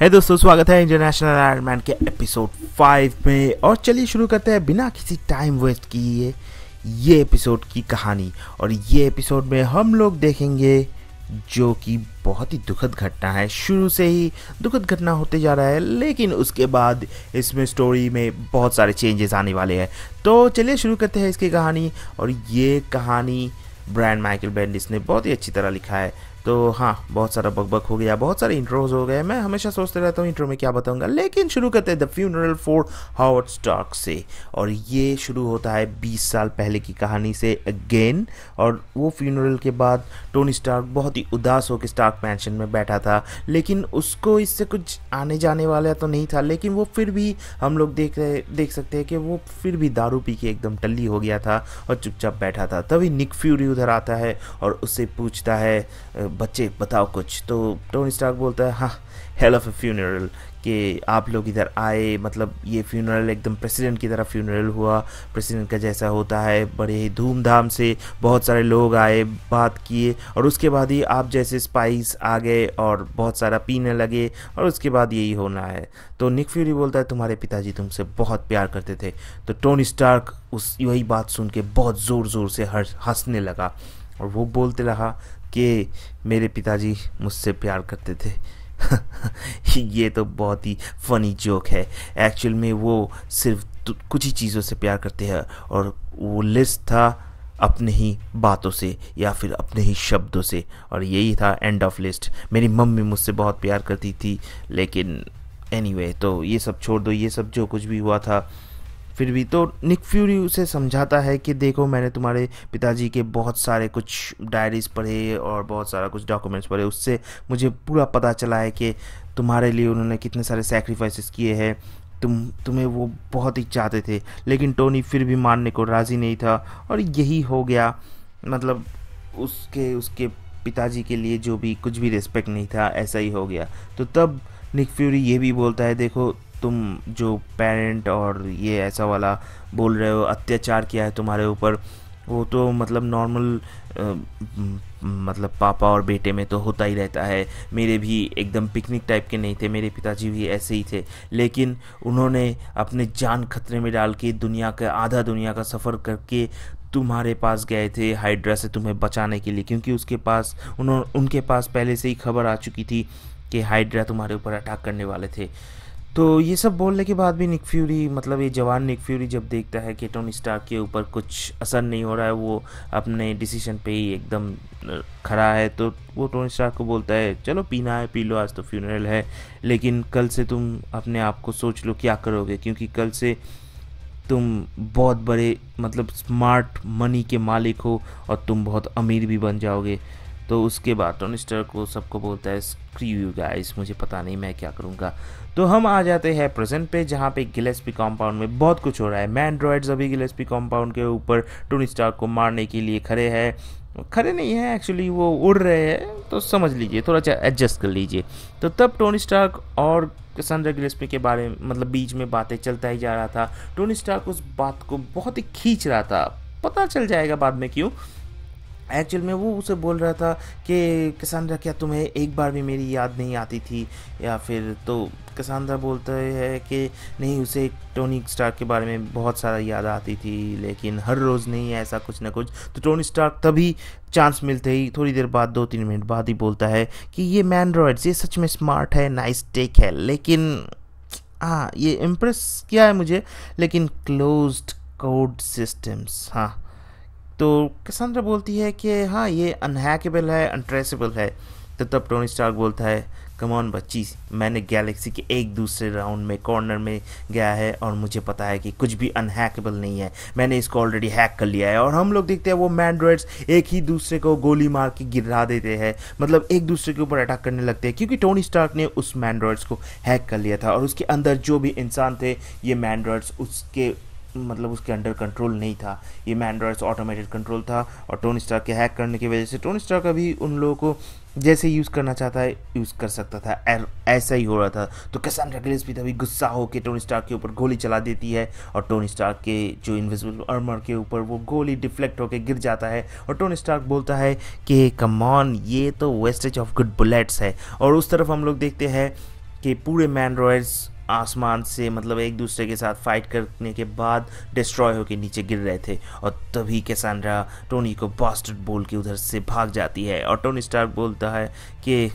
है hey दोस्तों स्वागत है इंटरनेशनल आयरमैन के एपिसोड फाइव में और चलिए शुरू करते हैं बिना किसी टाइम वेस्ट किए ये एपिसोड की कहानी और ये एपिसोड में हम लोग देखेंगे जो कि बहुत ही दुखद घटना है शुरू से ही दुखद घटना होते जा रहा है लेकिन उसके बाद इसमें स्टोरी में बहुत सारे चेंजेस आने वाले हैं तो चलिए शुरू करते हैं इसकी कहानी और ये कहानी ब्रैंड माइकल बेंडिस ने बहुत ही अच्छी तरह लिखा है तो हाँ बहुत सारा बकबक हो गया बहुत सारे इंट्रोज हो गए मैं हमेशा सोचते रहता हूँ इंट्रो में क्या बताऊँगा लेकिन शुरू करते हैं the funeral for Howard Stark से और ये शुरू होता है 20 साल पहले की कहानी से अगेन और वो फ्यूनरल के बाद टोनी स्टार्क बहुत ही उदास होकर स्टार्क मैंशन में बैठा था लेकिन उसको इससे कुछ आने जाने वाला तो नहीं था लेकिन वो फिर भी हम लोग देख रहे देख सकते हैं कि वो फिर भी दारू पी के एकदम टल्ली हो गया था और चुपचाप बैठा था तभी निक फ्यूरी उधर आता है और उससे पूछता है बच्चे बताओ कुछ तो टोनी स्टार्क बोलता है हाँ हेल ऑफ ए फ्यूनरल कि आप लोग इधर आए मतलब ये फ्यूनरल एकदम प्रेसिडेंट की तरह फ्यूनरल हुआ प्रेसिडेंट का जैसा होता है बड़े ही धूमधाम से बहुत सारे लोग आए बात किए और उसके बाद ही आप जैसे स्पाइस आ गए और बहुत सारा पीने लगे और उसके बाद यही होना है तो निक फ्यूरी बोलता है तुम्हारे पिताजी तुमसे बहुत प्यार करते थे तो टोनी स्टार्क उस यही बात सुन के बहुत ज़ोर ज़ोर से हंसने लगा और वो बोलते रहा कि मेरे पिताजी मुझसे प्यार करते थे ये तो बहुत ही फनी जोक है एक्चुअल में वो सिर्फ कुछ ही चीज़ों से प्यार करते हैं और वो लिस्ट था अपने ही बातों से या फिर अपने ही शब्दों से और यही था एंड ऑफ लिस्ट मेरी मम्मी मुझसे बहुत प्यार करती थी लेकिन एनीवे anyway, तो ये सब छोड़ दो ये सब जो कुछ भी हुआ था फिर भी तो निक फ्यूरी उसे समझाता है कि देखो मैंने तुम्हारे पिताजी के बहुत सारे कुछ डायरीज़ पढ़े और बहुत सारा कुछ डॉक्यूमेंट्स पढ़े उससे मुझे पूरा पता चला है कि तुम्हारे लिए उन्होंने कितने सारे सेक्रीफाइसेस किए हैं तुम तुम्हें वो बहुत ही चाहते थे लेकिन टोनी फिर भी मानने को राज़ी नहीं था और यही हो गया मतलब उसके उसके पिताजी के लिए जो भी कुछ भी रिस्पेक्ट नहीं था ऐसा ही हो गया तो तब निक फ्यूरी ये भी बोलता है देखो तुम जो पेरेंट और ये ऐसा वाला बोल रहे हो अत्याचार किया है तुम्हारे ऊपर वो तो मतलब नॉर्मल मतलब पापा और बेटे में तो होता ही रहता है मेरे भी एकदम पिकनिक टाइप के नहीं थे मेरे पिताजी भी ऐसे ही थे लेकिन उन्होंने अपने जान खतरे में डाल के दुनिया का आधा दुनिया का सफ़र करके तुम्हारे पास गए थे हाइड्रा से तुम्हें बचाने के लिए क्योंकि उसके पास उन्होंने उनके पास पहले से ही खबर आ चुकी थी कि हाइड्रा तुम्हारे ऊपर अटैक करने वाले थे तो ये सब बोलने के बाद भी निक फ्यूरी मतलब ये जवान निक फ्यूरी जब देखता है कि टोनी स्टार्क के ऊपर कुछ असर नहीं हो रहा है वो अपने डिसीजन पे ही एकदम खड़ा है तो वो टोनी स्टार्क को बोलता है चलो पीना है पी लो आज तो फ्यूनरल है लेकिन कल से तुम अपने आप को सोच लो क्या करोगे क्योंकि कल से तुम बहुत बड़े मतलब स्मार्ट मनी के मालिक हो और तुम बहुत अमीर भी बन जाओगे तो उसके बाद टोनिस्टर को सबको बोलता है स्क्री यू गाइस मुझे पता नहीं मैं क्या करूँगा तो हम आ जाते हैं प्रेजेंट पे जहाँ पे गिलेस्पी कॉम्पाउंड में बहुत कुछ हो रहा है मैं ड्रॉइड्स अभी गिलेस्पी कॉम्पाउंड के ऊपर टोन स्टार को मारने के लिए खड़े हैं खड़े नहीं हैं एक्चुअली वो उड़ रहे हैं तो समझ लीजिए थोड़ा सा एडजस्ट कर लीजिए तो तब टोनी स्टार्क और सनरा गिलेस्पी के बारे में मतलब बीच में बातें चलता ही जा रहा था टोनी स्टार्क उस बात को बहुत ही खींच रहा था पता चल जाएगा बाद में क्यों एक्चुअल में वो उसे बोल रहा था कि किसानरा क्या तुम्हें एक बार भी मेरी याद नहीं आती थी या फिर तो कसांद्रा बोलता है कि नहीं उसे टोनी स्टार्क के बारे में बहुत सारा याद आती थी लेकिन हर रोज़ नहीं ऐसा कुछ ना कुछ तो टोनी स्टार्क तभी चांस मिलते ही थोड़ी देर बाद दो तीन मिनट बाद ही बोलता है कि ये मैनड्रॉयड्स ये सच में स्मार्ट है नाइस टेक है लेकिन हाँ ये इम्प्रेस किया है मुझे लेकिन क्लोज्ड कोड सिस्टम्स हाँ तो कसंद्रा बोलती है कि हाँ ये अनहैकेबल है अनट्रेसेबल है तो तब टोनी स्टार्क बोलता है कमॉन बच्ची मैंने गैलेक्सी के एक दूसरे राउंड में कॉर्नर में गया है और मुझे पता है कि कुछ भी अनहैकेबल नहीं है मैंने इसको ऑलरेडी हैक कर लिया है और हम लोग देखते हैं वो मैंड्रॉइड्स एक ही दूसरे को गोली मार के गिरा देते हैं मतलब एक दूसरे के ऊपर अटैक करने लगते हैं क्योंकि टोनी स्टार्क ने उस मैंड्रॉइड्स को हैक कर लिया था और उसके अंदर जो भी इंसान थे ये मैंड्रॉइड्स उसके मतलब उसके अंडर कंट्रोल नहीं था ये मैंड्रॉइड्स ऑटोमेटेड कंट्रोल था और टोन स्टार के हैक करने की वजह से टोन स्टार का भी उन लोगों को जैसे यूज़ करना चाहता है यूज़ कर सकता था ऐसा ही हो रहा था तो कैसांड्रा रेगलेस भी तभी गुस्सा होकर टोन स्टार के ऊपर गोली चला देती है और टोन स्टार के जो इन्विजिबल अर्मर के ऊपर वो गोली डिफ्लेक्ट होकर गिर जाता है और टोन स्टार बोलता है कि कमॉन ये तो वेस्टेज ऑफ गुड बुलेट्स है और उस तरफ हम लोग देखते हैं कि पूरे मैन आसमान से मतलब एक दूसरे के साथ फाइट करने के बाद डिस्ट्रॉय होकर नीचे गिर रहे थे और तभी कैसान्ड्रा टोनी को बास्टर्ड बोल के उधर से भाग जाती है और टोनी स्टार्क बोलता है कि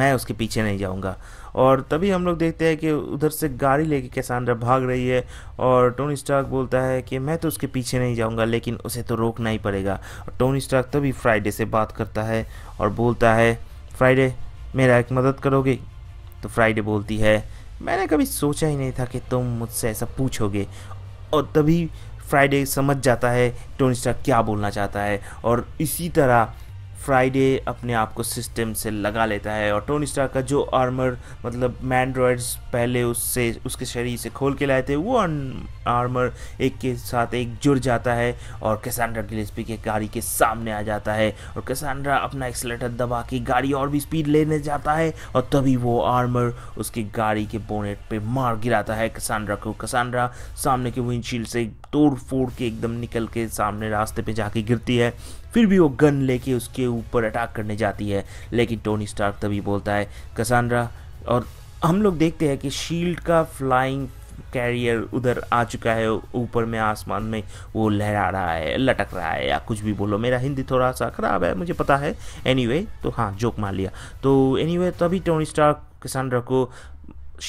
मैं उसके पीछे नहीं जाऊंगा और तभी हम लोग देखते हैं कि उधर से गाड़ी लेके कैसान्ड्रा भाग रही है और टोनी स्टार्क बोलता है कि मैं तो उसके पीछे नहीं जाऊंगा लेकिन उसे तो रोकना ही पड़ेगा और टोनी स्टार्क तभी फ्राइडे से बात करता है और बोलता है फ्राइडे मेरा एक मदद करोगे तो फ्राइडे बोलती है मैंने कभी सोचा ही नहीं था कि तुम मुझसे ऐसा पूछोगे और तभी फ्राइडे समझ जाता है टोनी स्टार्क क्या बोलना चाहता है और इसी तरह फ्राइडे अपने आप को सिस्टम से लगा लेता है और टोनी स्टार का जो आर्मर मतलब मैंड्रॉयड्स पहले उससे उसके शरीर से खोल के लाए थे वो आर्मर एक के साथ एक जुड़ जाता है और कैसांड्रा गिलेस्पी के गाड़ी के सामने आ जाता है और कैसांड्रा अपना एक्सलेटर दबा के गाड़ी और भी स्पीड लेने जाता है और तभी वो आर्मर उसकी गाड़ी के बोनेट पर मार गिराता है कैसांड्रा को कैसांड्रा सामने के विंडशील्ड से तोड़ फोड़ के एकदम निकल के सामने रास्ते पे जाके गिरती है फिर भी वो गन लेके उसके ऊपर अटैक करने जाती है लेकिन टोनी स्टार्क तभी बोलता है कसानरा और हम लोग देखते हैं कि शील्ड का फ्लाइंग कैरियर उधर आ चुका है ऊपर में आसमान में वो लहरा रहा है लटक रहा है या कुछ भी बोलो मेरा हिंदी थोड़ा सा ख़राब है मुझे पता है एनी anyway, तो हाँ जोक मार लिया तो एनी anyway, तभी टोनी स्टार्क किसान को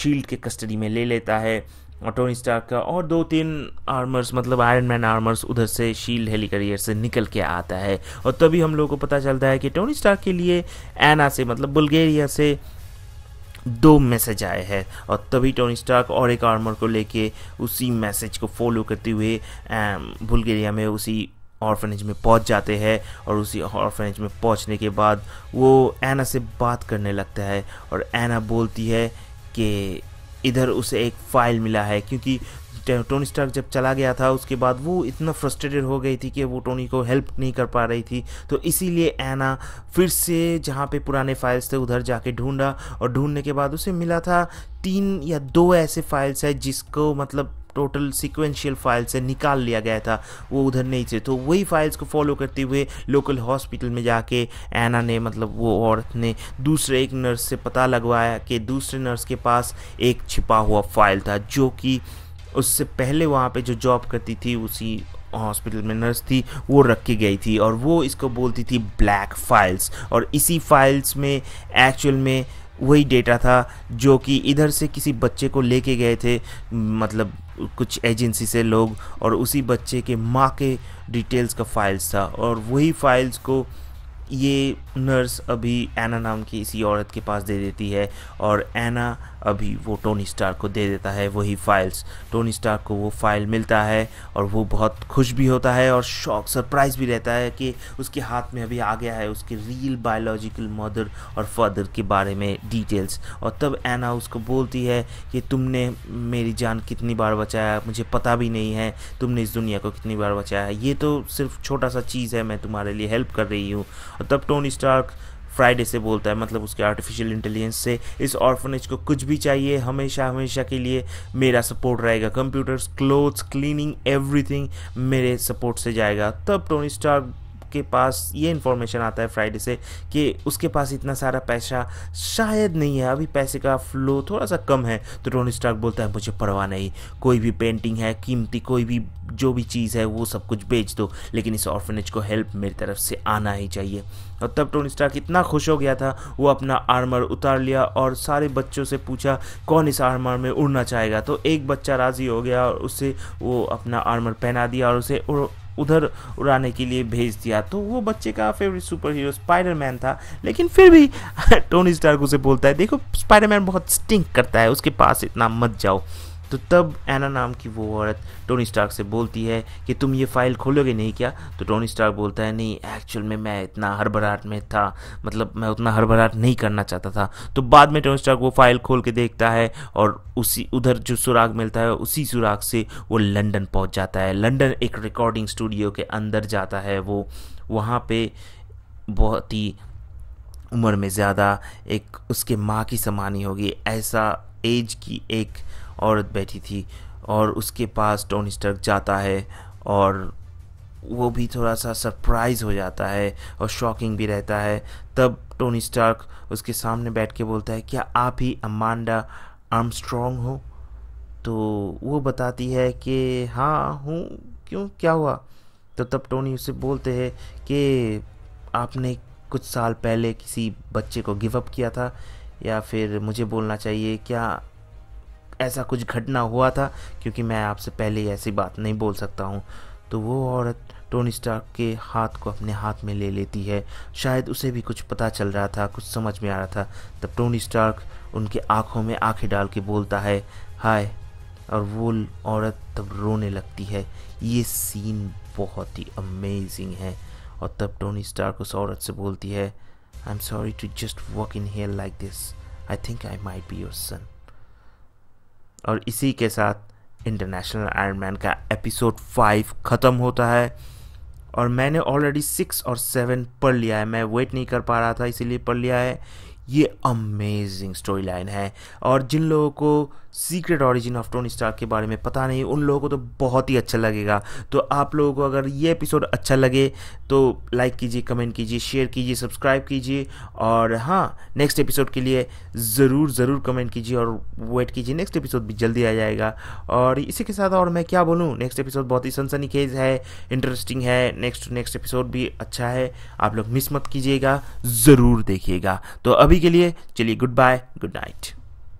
शील्ड के कस्टडी में ले लेता है टोनी स्टार्क का और दो तीन आर्मर्स मतलब आयरन मैन आर्मर्स उधर से शील्ड हेलीकरियर से निकल के आता है और तभी हम लोगों को पता चलता है कि टोनी स्टार्क के लिए एना से मतलब बुल्गेरिया से दो मैसेज आए हैं और तभी टोनी स्टार्क और एक आर्मर को लेके उसी मैसेज को फॉलो करते हुए बुल्गेरिया में उसी ऑर्फनेज में पहुंच जाते हैं और उसी ऑर्फनेज में पहुंचने के बाद वो एना से बात करने लगता है और एना बोलती है कि इधर उसे एक फ़ाइल मिला है क्योंकि टोनी स्टार्क जब चला गया था उसके बाद वो इतना फ्रस्ट्रेटेड हो गई थी कि वो टोनी को हेल्प नहीं कर पा रही थी तो इसीलिए एना फिर से जहाँ पे पुराने फाइल्स थे उधर जाके ढूंढा और ढूंढने के बाद उसे मिला था तीन या दो ऐसे फाइल्स है जिसको मतलब टोटल सिक्वेंशियल फाइल से निकाल लिया गया था वो उधर नहीं थे तो वही फाइल्स को फॉलो करते हुए लोकल हॉस्पिटल में जाके एना ने मतलब वो औरत ने दूसरे एक नर्स से पता लगवाया कि दूसरे नर्स के पास एक छिपा हुआ फाइल था जो कि उससे पहले वहाँ पे जो जॉब करती थी उसी हॉस्पिटल में नर्स थी वो रखी गई थी और वो इसको बोलती थी ब्लैक फाइल्स और इसी फाइल्स में एक्चुअल में वही डेटा था जो कि इधर से किसी बच्चे को लेके गए थे मतलब कुछ एजेंसी से लोग और उसी बच्चे के माँ के डिटेल्स का फाइल्स था और वही फाइल्स को ये नर्स अभी एना नाम की इसी औरत के पास दे देती है और एना अभी वो टोनी स्टार को दे देता है वही फाइल्स टोनी स्टार को वो फाइल मिलता है और वो बहुत खुश भी होता है और शौक सरप्राइज भी रहता है कि उसके हाथ में अभी आ गया है उसके रियल बायोलॉजिकल मदर और फादर के बारे में डिटेल्स और तब एना उसको बोलती है कि तुमने मेरी जान कितनी बार बचाया मुझे पता भी नहीं है तुमने इस दुनिया को कितनी बार बचाया है ये तो सिर्फ छोटा सा चीज़ है मैं तुम्हारे लिए हेल्प कर रही हूँ और तब टोनी स्टार्क फ्राइडे से बोलता है मतलब उसके आर्टिफिशियल इंटेलिजेंस से इस ऑर्फनेज को कुछ भी चाहिए हमेशा हमेशा के लिए मेरा सपोर्ट रहेगा कंप्यूटर्स क्लोथ्स क्लीनिंग एवरीथिंग मेरे सपोर्ट से जाएगा तब टोनी स्टार के पास ये इन्फॉर्मेशन आता है फ्राइडे से कि उसके पास इतना सारा पैसा शायद नहीं है अभी पैसे का फ्लो थोड़ा सा कम है तो टोनी स्टार्क बोलता है मुझे परवाह नहीं कोई भी पेंटिंग है कीमती कोई भी जो भी चीज़ है वो सब कुछ बेच दो लेकिन इस ऑर्फनेज को हेल्प मेरी तरफ से आना ही चाहिए और तब टोनी स्टार्क इतना खुश हो गया था वो अपना आर्मर उतार लिया और सारे बच्चों से पूछा कौन इस आर्मर में उड़ना चाहेगा तो एक बच्चा राज़ी हो गया और उसे वो अपना आर्मर पहना दिया और उसे उधर उड़ाने के लिए भेज दिया तो वो बच्चे का फेवरेट सुपर हीरो स्पाइडरमैन था लेकिन फिर भी टोनी स्टार्क उसे बोलता है देखो स्पाइडरमैन बहुत स्टिंक करता है उसके पास इतना मत जाओ तो तब एना नाम की वो औरत टोनी स्टार्क से बोलती है कि तुम ये फाइल खोलोगे नहीं क्या तो टोनी स्टार्क बोलता है नहीं एक्चुअल में मैं इतना हड़बड़ाहट में था मतलब मैं उतना हड़बड़ाहट नहीं करना चाहता था तो बाद में टोनी स्टार्क वो फाइल खोल के देखता है और उसी उधर जो सुराग मिलता है उसी सुराग से वो लंदन पहुंच जाता है लंदन एक रिकॉर्डिंग स्टूडियो के अंदर जाता है वो वहाँ पे बहुत ही उम्र में ज़्यादा एक उसके माँ की समानी होगी ऐसा एज की एक औरत बैठी थी और उसके पास टोनी स्टर्क जाता है और वो भी थोड़ा सा सरप्राइज हो जाता है और शॉकिंग भी रहता है तब टोनी स्टार्क उसके सामने बैठ के बोलता है क्या आप ही अमांडा आर्मस्ट्रॉन्ग हो तो वो बताती है कि हाँ हूँ क्यों क्या हुआ तो तब टोनी उसे बोलते हैं कि आपने कुछ साल पहले किसी बच्चे को गिव अप किया था या फिर मुझे बोलना चाहिए क्या ऐसा कुछ घटना हुआ था क्योंकि मैं आपसे पहले ऐसी बात नहीं बोल सकता हूँ तो वो औरत टोनी स्टार्क के हाथ को अपने हाथ में ले लेती है शायद उसे भी कुछ पता चल रहा था कुछ समझ में आ रहा था तब टोनी स्टार्क उनके आँखों में आँखें डाल के बोलता है हाय और वो औरत तब रोने लगती है ये सीन बहुत ही अमेजिंग है और तब टोनी स्टार्क उस औरत से बोलती है I am sorry to just work in here like this I think I may be your son और इसी के साथ इंटरनेशनल आयरन मैन का एपिसोड फाइव ख़त्म होता है और मैंने ऑलरेडी सिक्स और सेवन पढ़ लिया है मैं वेट नहीं कर पा रहा था इसीलिए पढ़ लिया है ये अमेजिंग स्टोरी लाइन है और जिन लोगों को secret origin of Tony Stark के बारे में पता नहीं उन लोगों को तो बहुत ही अच्छा लगेगा तो आप लोगों को अगर ये एपिसोड अच्छा लगे तो लाइक कीजिए कमेंट कीजिए शेयर कीजिए सब्सक्राइब कीजिए और हाँ नेक्स्ट एपिसोड के लिए ज़रूर ज़रूर कमेंट कीजिए और वेट कीजिए नेक्स्ट एपिसोड भी जल्दी आ जाएगा और इसी के साथ और मैं क्या बोलूँ नेक्स्ट एपिसोड बहुत ही सनसनी खेज है इंटरेस्टिंग है नेक्स्ट नेक्स्ट एपिसोड भी अच्छा है आप लोग मिस मत कीजिएगा ज़रूर देखिएगा तो अभी अभी के लिए चलिए गुड बाय गुड नाइट